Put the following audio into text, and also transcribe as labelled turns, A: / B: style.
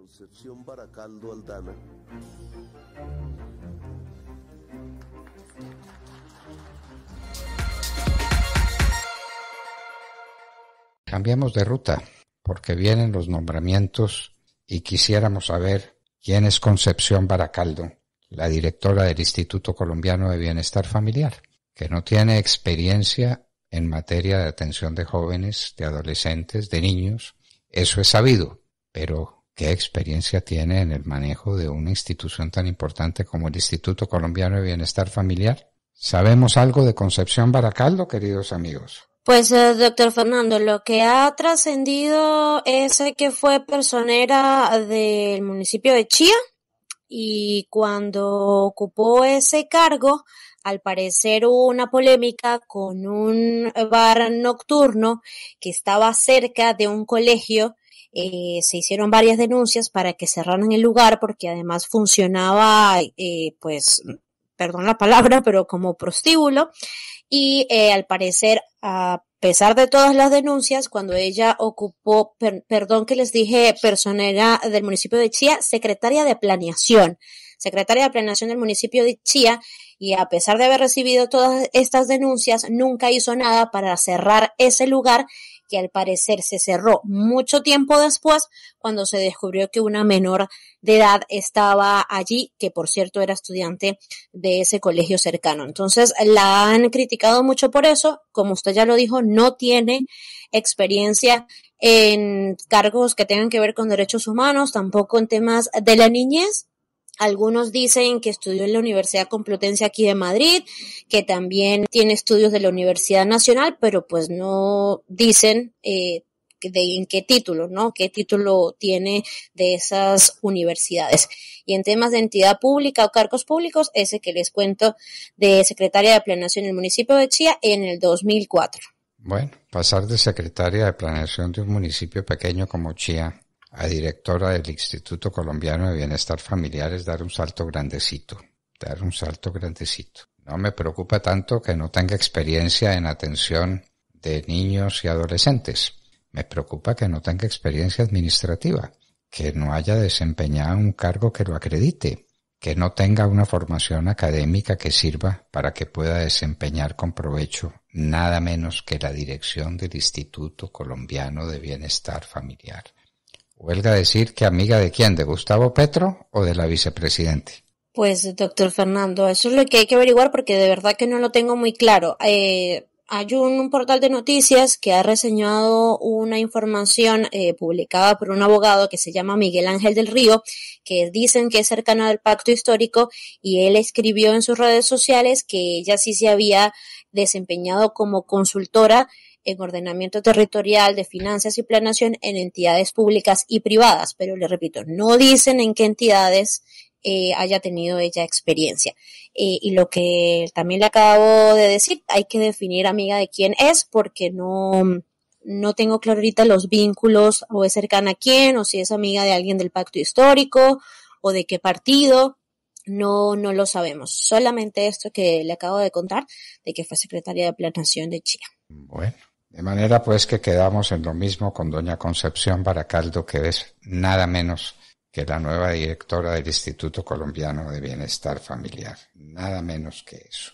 A: Concepción Baracaldo Aldana. Cambiamos de ruta porque vienen los nombramientos y quisiéramos saber quién es Concepción Baracaldo, la directora del Instituto Colombiano de Bienestar Familiar, que no tiene experiencia en materia de atención de jóvenes, de adolescentes, de niños. Eso es sabido, pero ¿Qué experiencia tiene en el manejo de una institución tan importante como el Instituto Colombiano de Bienestar Familiar? ¿Sabemos algo de Concepción Baracaldo, queridos amigos?
B: Pues, eh, doctor Fernando, lo que ha trascendido es eh, que fue personera del municipio de Chía y cuando ocupó ese cargo, al parecer hubo una polémica con un bar nocturno que estaba cerca de un colegio eh, se hicieron varias denuncias para que cerraran el lugar porque además funcionaba, eh, pues, perdón la palabra, pero como prostíbulo. Y eh, al parecer, a pesar de todas las denuncias, cuando ella ocupó, perdón que les dije, personera del municipio de Chía, secretaria de planeación, secretaria de planeación del municipio de Chía, y a pesar de haber recibido todas estas denuncias, nunca hizo nada para cerrar ese lugar que al parecer se cerró mucho tiempo después cuando se descubrió que una menor de edad estaba allí, que por cierto era estudiante de ese colegio cercano. Entonces la han criticado mucho por eso, como usted ya lo dijo, no tiene experiencia en cargos que tengan que ver con derechos humanos, tampoco en temas de la niñez, algunos dicen que estudió en la Universidad Complutense aquí de Madrid, que también tiene estudios de la Universidad Nacional, pero pues no dicen eh, de en qué título, ¿no? ¿Qué título tiene de esas universidades? Y en temas de entidad pública o cargos públicos, ese que les cuento de secretaria de Planeación del el municipio de Chía en el 2004.
A: Bueno, pasar de secretaria de Planeación de un municipio pequeño como Chía a directora del Instituto Colombiano de Bienestar Familiar es dar un salto grandecito, dar un salto grandecito. No me preocupa tanto que no tenga experiencia en atención de niños y adolescentes. Me preocupa que no tenga experiencia administrativa, que no haya desempeñado un cargo que lo acredite, que no tenga una formación académica que sirva para que pueda desempeñar con provecho nada menos que la dirección del Instituto Colombiano de Bienestar Familiar. Huelga decir que amiga de quién, de Gustavo Petro o de la vicepresidente.
B: Pues, doctor Fernando, eso es lo que hay que averiguar porque de verdad que no lo tengo muy claro. Eh, hay un portal de noticias que ha reseñado una información eh, publicada por un abogado que se llama Miguel Ángel del Río, que dicen que es cercano al pacto histórico y él escribió en sus redes sociales que ella sí se había desempeñado como consultora en ordenamiento territorial de finanzas y planación en entidades públicas y privadas, pero le repito, no dicen en qué entidades eh, haya tenido ella experiencia. Eh, y lo que también le acabo de decir, hay que definir amiga de quién es porque no, no tengo claro ahorita los vínculos o es cercana a quién o si es amiga de alguien del pacto histórico o de qué partido. No, no lo sabemos. Solamente esto que le acabo de contar de que fue secretaria de planación de Chía.
A: Bueno, de manera pues que quedamos en lo mismo con doña Concepción Baracaldo, que es nada menos que la nueva directora del Instituto Colombiano de Bienestar Familiar. Nada menos que eso.